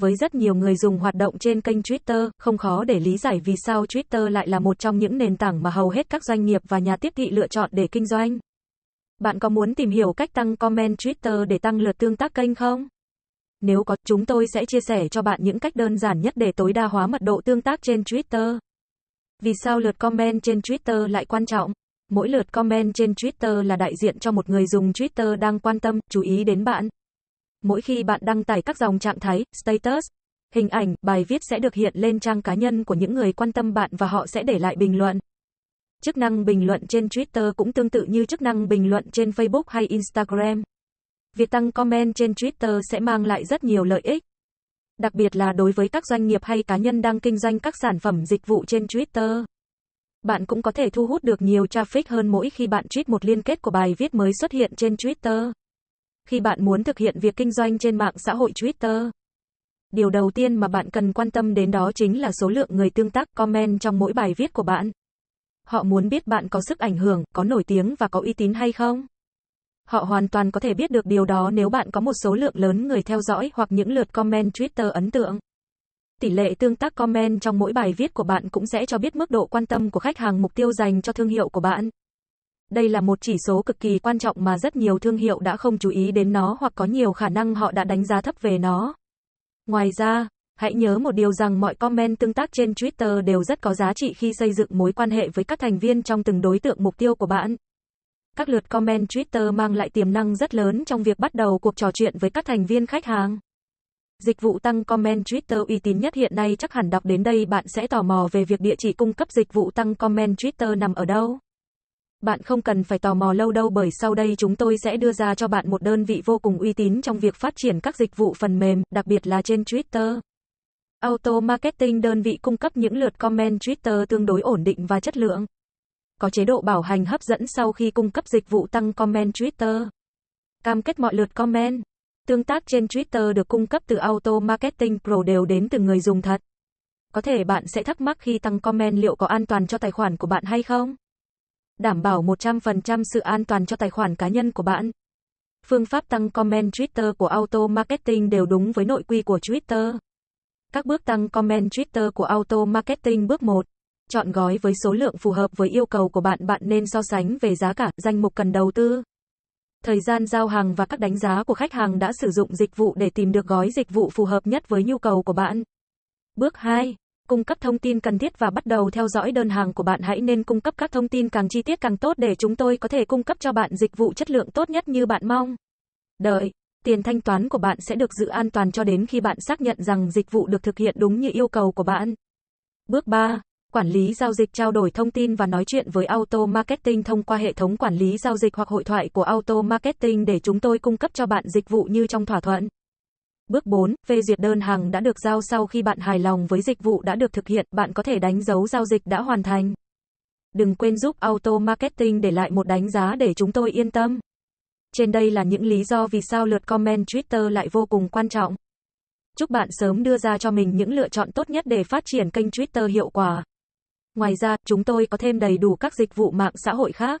Với rất nhiều người dùng hoạt động trên kênh Twitter, không khó để lý giải vì sao Twitter lại là một trong những nền tảng mà hầu hết các doanh nghiệp và nhà tiếp thị lựa chọn để kinh doanh. Bạn có muốn tìm hiểu cách tăng comment Twitter để tăng lượt tương tác kênh không? Nếu có, chúng tôi sẽ chia sẻ cho bạn những cách đơn giản nhất để tối đa hóa mật độ tương tác trên Twitter. Vì sao lượt comment trên Twitter lại quan trọng? Mỗi lượt comment trên Twitter là đại diện cho một người dùng Twitter đang quan tâm, chú ý đến bạn. Mỗi khi bạn đăng tải các dòng trạng thái, status, hình ảnh, bài viết sẽ được hiện lên trang cá nhân của những người quan tâm bạn và họ sẽ để lại bình luận. Chức năng bình luận trên Twitter cũng tương tự như chức năng bình luận trên Facebook hay Instagram. Việc tăng comment trên Twitter sẽ mang lại rất nhiều lợi ích. Đặc biệt là đối với các doanh nghiệp hay cá nhân đang kinh doanh các sản phẩm dịch vụ trên Twitter. Bạn cũng có thể thu hút được nhiều traffic hơn mỗi khi bạn tweet một liên kết của bài viết mới xuất hiện trên Twitter khi bạn muốn thực hiện việc kinh doanh trên mạng xã hội Twitter. Điều đầu tiên mà bạn cần quan tâm đến đó chính là số lượng người tương tác comment trong mỗi bài viết của bạn. Họ muốn biết bạn có sức ảnh hưởng, có nổi tiếng và có uy tín hay không. Họ hoàn toàn có thể biết được điều đó nếu bạn có một số lượng lớn người theo dõi hoặc những lượt comment Twitter ấn tượng. Tỷ lệ tương tác comment trong mỗi bài viết của bạn cũng sẽ cho biết mức độ quan tâm của khách hàng mục tiêu dành cho thương hiệu của bạn. Đây là một chỉ số cực kỳ quan trọng mà rất nhiều thương hiệu đã không chú ý đến nó hoặc có nhiều khả năng họ đã đánh giá thấp về nó. Ngoài ra, hãy nhớ một điều rằng mọi comment tương tác trên Twitter đều rất có giá trị khi xây dựng mối quan hệ với các thành viên trong từng đối tượng mục tiêu của bạn. Các lượt comment Twitter mang lại tiềm năng rất lớn trong việc bắt đầu cuộc trò chuyện với các thành viên khách hàng. Dịch vụ tăng comment Twitter uy tín nhất hiện nay chắc hẳn đọc đến đây bạn sẽ tò mò về việc địa chỉ cung cấp dịch vụ tăng comment Twitter nằm ở đâu. Bạn không cần phải tò mò lâu đâu bởi sau đây chúng tôi sẽ đưa ra cho bạn một đơn vị vô cùng uy tín trong việc phát triển các dịch vụ phần mềm, đặc biệt là trên Twitter. Auto Marketing đơn vị cung cấp những lượt comment Twitter tương đối ổn định và chất lượng. Có chế độ bảo hành hấp dẫn sau khi cung cấp dịch vụ tăng comment Twitter. Cam kết mọi lượt comment, tương tác trên Twitter được cung cấp từ Auto Marketing Pro đều đến từ người dùng thật. Có thể bạn sẽ thắc mắc khi tăng comment liệu có an toàn cho tài khoản của bạn hay không? đảm bảo 100% sự an toàn cho tài khoản cá nhân của bạn. Phương pháp tăng comment Twitter của Auto Marketing đều đúng với nội quy của Twitter. Các bước tăng comment Twitter của Auto Marketing bước 1. Chọn gói với số lượng phù hợp với yêu cầu của bạn bạn nên so sánh về giá cả, danh mục cần đầu tư. Thời gian giao hàng và các đánh giá của khách hàng đã sử dụng dịch vụ để tìm được gói dịch vụ phù hợp nhất với nhu cầu của bạn. Bước 2 cung cấp thông tin cần thiết và bắt đầu theo dõi đơn hàng của bạn hãy nên cung cấp các thông tin càng chi tiết càng tốt để chúng tôi có thể cung cấp cho bạn dịch vụ chất lượng tốt nhất như bạn mong. Đợi, tiền thanh toán của bạn sẽ được giữ an toàn cho đến khi bạn xác nhận rằng dịch vụ được thực hiện đúng như yêu cầu của bạn. Bước 3 quản lý giao dịch trao đổi thông tin và nói chuyện với Auto Marketing thông qua hệ thống quản lý giao dịch hoặc hội thoại của Auto Marketing để chúng tôi cung cấp cho bạn dịch vụ như trong thỏa thuận. Bước 4, phê duyệt đơn hàng đã được giao sau khi bạn hài lòng với dịch vụ đã được thực hiện, bạn có thể đánh dấu giao dịch đã hoàn thành. Đừng quên giúp Auto Marketing để lại một đánh giá để chúng tôi yên tâm. Trên đây là những lý do vì sao lượt comment Twitter lại vô cùng quan trọng. Chúc bạn sớm đưa ra cho mình những lựa chọn tốt nhất để phát triển kênh Twitter hiệu quả. Ngoài ra, chúng tôi có thêm đầy đủ các dịch vụ mạng xã hội khác